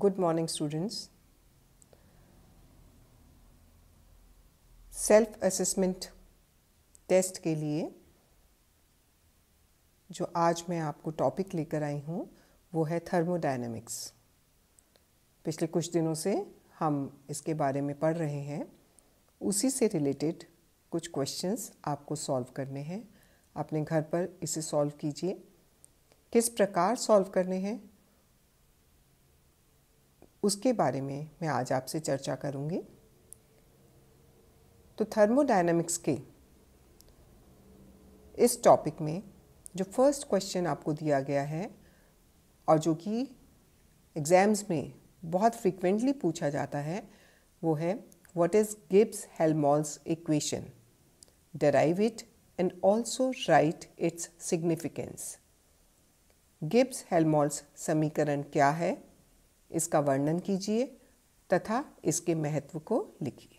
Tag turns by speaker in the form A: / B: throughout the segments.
A: Good morning students self assessment test के लिए जो आज मैं आपको टॉपिक लेकर आई हूँ वो है थर्मोडायनेमिक्स पिछले कुछ दिनों से हम इसके बारे में पढ़ रहे हैं उसी से रिलेटेड कुछ क्वेश्चंस आपको सॉल्व करने हैं अपने घर पर इसे सॉल्व कीजिए किस प्रकार सॉल्व करने हैं उसके बारे में मैं आज आपसे चर्चा करूंगी तो थर्मोडायनेमिक्स के इस टॉपिक में जो फर्स्ट क्वेश्चन आपको दिया गया है और जो कि एग्ज़ाम्स में बहुत फ्रिक्वेंटली पूछा जाता है वो है what is Gibbs Helmholtz equation derive it and also write its significance Gibbs Helmholtz समीकरण क्या है इसका वर्णन कीजिए तथा इसके महत्व को लिखिए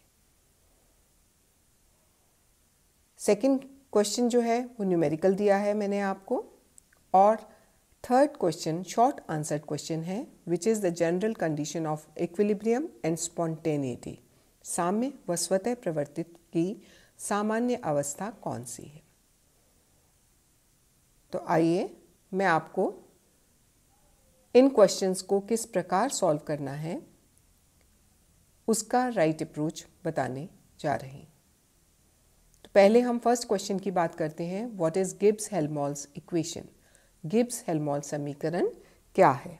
A: सेकंड क्वेश्चन जो है वो न्यूमेरिकल दिया है मैंने आपको और third question short answer question है which is the general condition of equilibrium and spontaneity साम्य व स्वतः प्रवर्तित की सामान्य अवस्था कौन सी है तो आइए मैं आपको इन क्वेश्चंस को किस प्रकार सॉल्व करना है उसका राइट right अप्रोच बताने जा रहे हैं तो पहले हम फर्स्ट क्वेश्चन की बात करते हैं what is Gibbs Helmholtz equation Gibbs Helmholtz समीकरण क्या है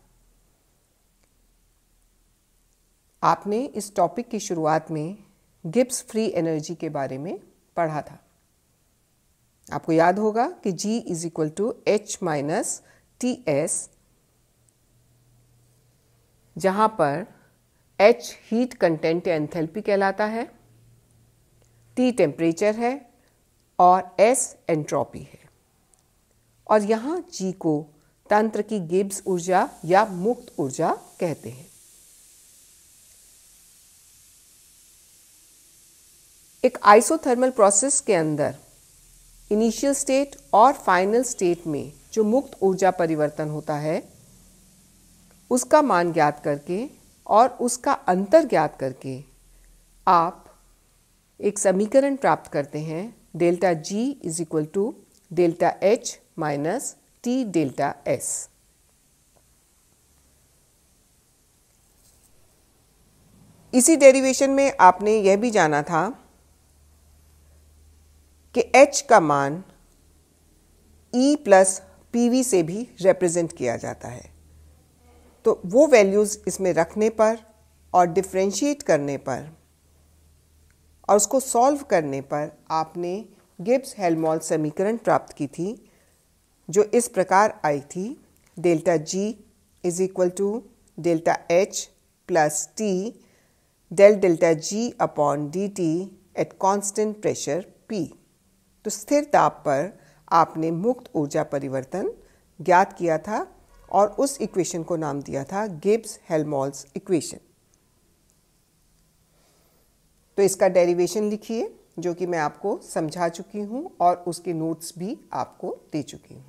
A: आपने इस टॉपिक की शुरुआत में गिब्स फ्री एनर्जी के बारे में पढ़ा था आपको याद होगा कि G is equal to H minus T S जहाँ पर एच हीट कंटेंट या एंथैल्पी कहलाता है टी टेम्परेचर है और एस एंट्रोपी है और यहाँ जी को तंत्र की गिब्स ऊर्जा या मुक्त ऊर्जा कहते हैं एक आइसोथर्मल प्रोसेस के अंदर इनिशियल स्टेट और फाइनल स्टेट में जो मुक्त ऊर्जा परिवर्तन होता है उसका मान ज्ञात करके और उसका अंतर ज्ञात करके आप एक समीकरण प्राप्त करते हैं delta G is equal to delta H minus T delta S इसी डेरिवेशन में आपने यह भी जाना था कि एच का मान ई प्लस पी से भी रिप्रेजेंट किया जाता है तो वो वैल्यूज़ इसमें रखने पर और डिफ्रेंशिएट करने पर और उसको सॉल्व करने पर आपने गिब्स हेलमॉल समीकरण प्राप्त की थी जो इस प्रकार आई थी delta G is equal to delta H plus T del delta G upon D T at constant pressure P तो स्थिर ताप पर आपने मुक्त ऊर्जा परिवर्तन ज्ञात किया था और उस इक्वेशन को नाम दिया था गिब्स हेलमोल्स इक्वेशन तो इसका डेरिवेशन लिखिए जो कि मैं आपको समझा चुकी हूं और उसके नोट्स भी आपको दे चुकी हूं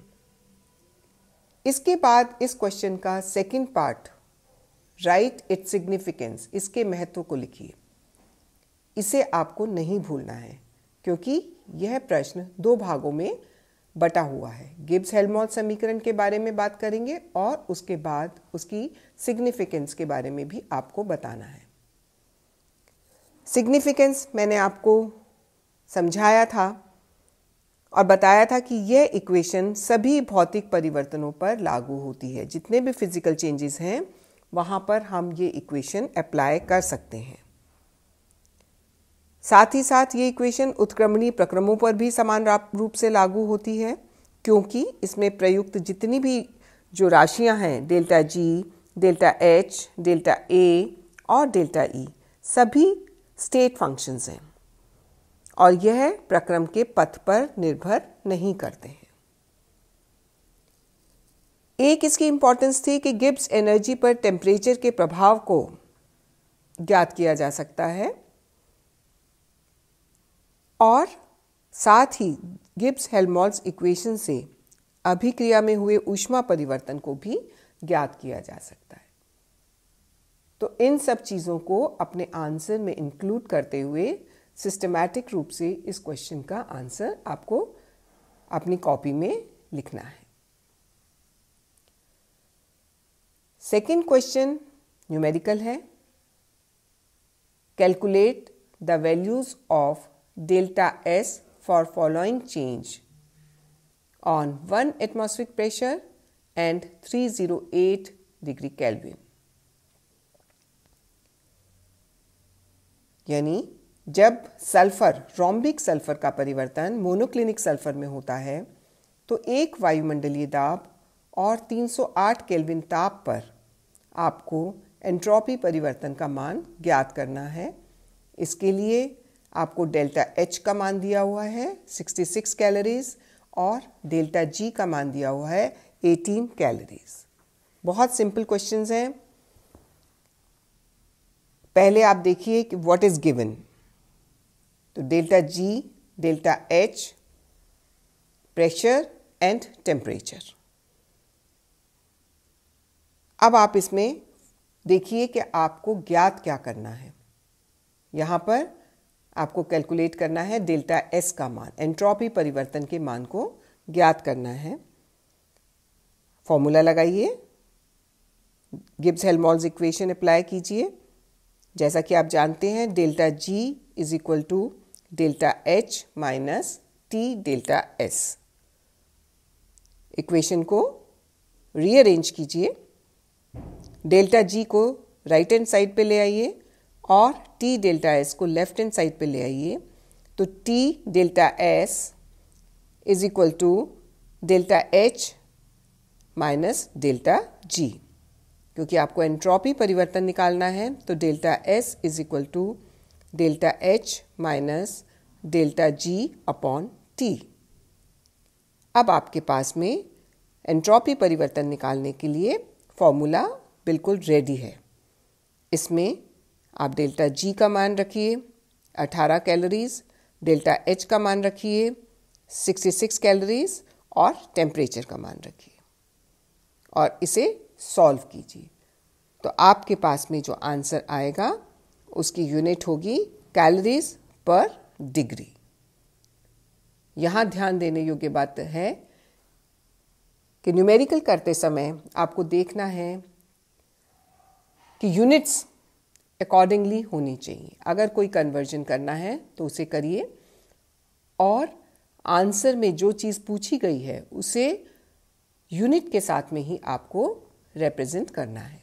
A: इसके बाद इस क्वेश्चन का second part write its significance इसके महत्व को लिखिए इसे आपको नहीं भूलना है क्योंकि यह प्रश्न दो भागों में बटा हुआ है गिब्स हेलमोल समीकरण के बारे में बात करेंगे और उसके बाद उसकी सिग्निफिकेंस के बारे में भी आपको बताना है सिग्निफिकेंस मैंने आपको समझाया था और बताया था कि यह इक्वेशन सभी भौतिक परिवर्तनों पर लागू होती है जितने भी फिजिकल चेंजेस हैं वहाँ पर हम ये इक्वेशन अप्लाई कर सकते हैं साथ ही साथ ये इक्वेशन उत्क्रमणीय प्रक्रमों पर भी समान रूप से लागू होती है क्योंकि इसमें प्रयुक्त जितनी भी जो राशियां हैं delta G delta H delta A और डेल्टा ई e, सभी स्टेट फंक्शंस हैं और यह प्रक्रम के पथ पर निर्भर नहीं करते हैं एक इसकी इम्पॉर्टेंस थी कि गिब्स एनर्जी पर टेम्परेचर के प्रभाव को ज्ञात किया जा सकता है और साथ ही गिब्स हेलमोल्स इक्वेशन से अभिक्रिया में हुए ऊष्मा परिवर्तन को भी ज्ञात किया जा सकता है तो इन सब चीज़ों को अपने आंसर में इंक्लूड करते हुए सिस्टमैटिक रूप से इस क्वेश्चन का आंसर आपको अपनी कॉपी में लिखना है सेकेंड क्वेश्चन न्यूमेरिकल है calculate the values of delta S for following change. On 1 atmospheric pressure and 308 degree Kelvin. यानी जब सल्फर रोम्बिक सल्फर का परिवर्तन मोनोक्लिनिक सल्फर में होता है तो एक वायुमंडलीय दाब और 308 केल्विन ताप पर आपको एंट्रोपी परिवर्तन का मान ज्ञात करना है इसके लिए आपको डेल्टा एच का मान दिया हुआ है 66 कैलोरीज और डेल्टा जी का मान दिया हुआ है 18 कैलोरीज बहुत सिंपल क्वेश्चंस हैं पहले आप देखिए कि व्हाट इज गिवन तो delta G delta H pressure and temperature अब आप इसमें देखिए कि आपको ज्ञात क्या करना है यहाँ पर आपको कैलकुलेट करना है डेल्टा एस का मान एंट्रोपी परिवर्तन के मान को ज्ञात करना है फॉर्मूला लगाइए गिब्स हेलमॉल्स इक्वेशन अप्लाई कीजिए जैसा कि आप जानते हैं delta G is equal to delta H minus T delta S equation को रीअरेंज कीजिए डेल्टा जी को राइट हैंड साइड पे ले आइए और टी डेल्टा एस को लेफ्ट हैंड साइड पे ले आइए तो T delta S is equal to delta H minus delta G क्योंकि आपको एंट्रोपी परिवर्तन निकालना है तो delta S is equal to delta H minus delta G upon T अब आपके पास में एंट्रोपी परिवर्तन निकालने के लिए फॉर्मूला बिल्कुल रेडी है इसमें आप डेल्टा जी का मान रखिए 18 कैलोरीज डेल्टा एच का मान रखिए 66 कैलोरीज और टेम्परेचर का मान रखिए और इसे सॉल्व कीजिए तो आपके पास में जो आंसर आएगा उसकी यूनिट होगी कैलोरीज पर डिग्री यहाँ ध्यान देने योग्य बात है कि न्यूमेरिकल करते समय आपको देखना है कि यूनिट्स अकॉर्डिंगली होनी चाहिए अगर कोई कन्वर्जन करना है तो उसे करिए और आंसर में जो चीज़ पूछी गई है उसे यूनिट के साथ में ही आपको रिप्रेजेंट करना है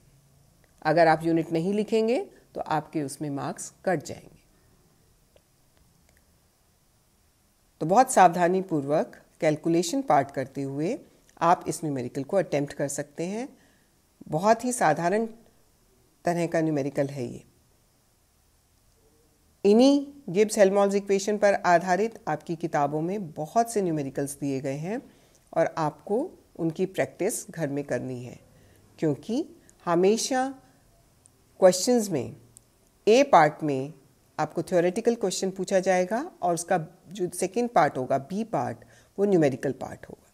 A: अगर आप यूनिट नहीं लिखेंगे तो आपके उसमें मार्क्स कट जाएंगे तो बहुत सावधानी पूर्वक कैलकुलेशन पार्ट करते हुए आप इस न्यूमेरिकल को अटेम्प्ट कर सकते हैं बहुत ही साधारण तरह का न्यूमेरिकल है ये इन्हीं गिब्स हेलमॉल्स इक्वेशन पर आधारित आपकी किताबों में बहुत से न्यूमेरिकल्स दिए गए हैं और आपको उनकी प्रैक्टिस घर में करनी है क्योंकि हमेशा क्वेश्चंस में ए पार्ट में आपको थ्योरेटिकल क्वेश्चन पूछा जाएगा और उसका जो सेकेंड पार्ट होगा बी पार्ट वो न्यूमेरिकल पार्ट होगा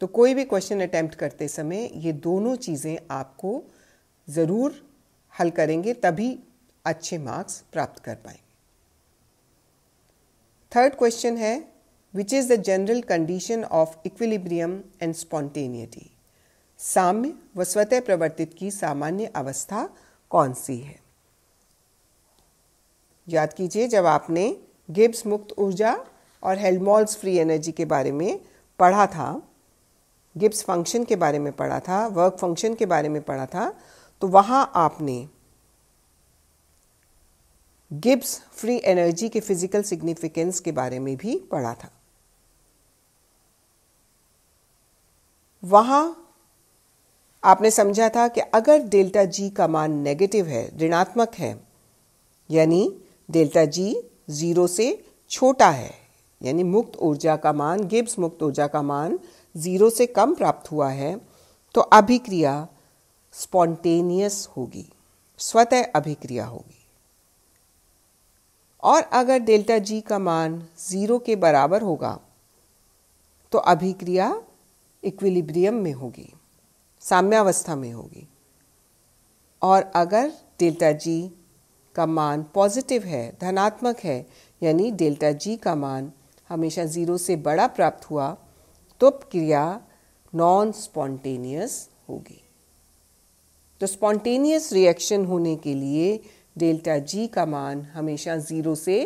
A: तो कोई भी क्वेश्चन अटैम्प्ट करते समय ये दोनों चीज़ें आपको ज़रूर हल करेंगे तभी अच्छे मार्क्स प्राप्त कर पाएंगे थर्ड क्वेश्चन है which is the general condition of equilibrium and spontaneity साम्य व स्वतः प्रवर्तित की सामान्य अवस्था कौन सी है याद कीजिए जब आपने गिब्स मुक्त ऊर्जा और हेलमॉल्स फ्री एनर्जी के बारे में पढ़ा था गिब्स फंक्शन के बारे में पढ़ा था वर्क फंक्शन के बारे में पढ़ा था तो वहाँ आपने गिब्स फ्री एनर्जी के फिजिकल सिग्निफिकेंस के बारे में भी पढ़ा था वहां आपने समझा था कि अगर डेल्टा जी का मान नेगेटिव है ऋणात्मक है यानी डेल्टा जी जीरो से छोटा है यानी मुक्त ऊर्जा का मान गिब्स मुक्त ऊर्जा का मान जीरो से कम प्राप्त हुआ है तो अभिक्रिया स्पॉन्टेनियस होगी स्वतः अभिक्रिया होगी और अगर डेल्टा जी का मान ज़ीरो के बराबर होगा तो अभिक्रिया इक्विलिब्रियम में होगी साम्यावस्था में होगी और अगर डेल्टा जी का मान पॉजिटिव है धनात्मक है यानी डेल्टा जी का मान हमेशा ज़ीरो से बड़ा प्राप्त हुआ तो क्रिया नॉन स्पॉन्टेनियस होगी तो स्पॉन्टेनियस रिएक्शन होने के लिए डेल्टा जी का मान हमेशा ज़ीरो से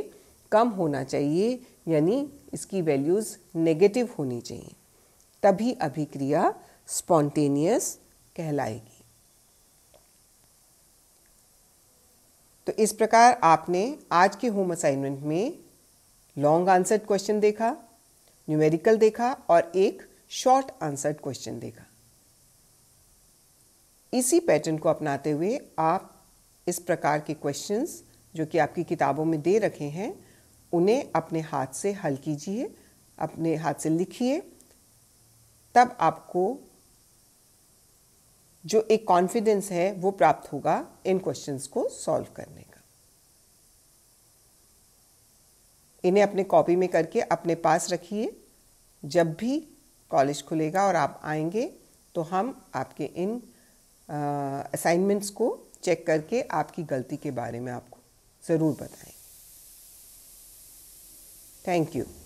A: कम होना चाहिए यानी इसकी वैल्यूज़ नेगेटिव होनी चाहिए तभी अभिक्रिया स्पॉन्टेनियस कहलाएगी तो इस प्रकार आपने आज के होम असाइनमेंट में लॉन्ग आंसर्ड क्वेश्चन देखा न्यूमेरिकल देखा और एक शॉर्ट आंसर्ड क्वेश्चन देखा इसी पैटर्न को अपनाते हुए आप इस प्रकार के क्वेश्चंस जो कि आपकी किताबों में दे रखे हैं उन्हें अपने हाथ से हल कीजिए अपने हाथ से लिखिए तब आपको जो एक कॉन्फिडेंस है वो प्राप्त होगा इन क्वेश्चंस को सॉल्व करने का इन्हें अपने कॉपी में करके अपने पास रखिए जब भी कॉलेज खुलेगा और आप आएंगे तो हम आपके इन असाइनमेंट्स को चेक करके आपकी गलती के बारे में आपको ज़रूर बताएं थैंक यू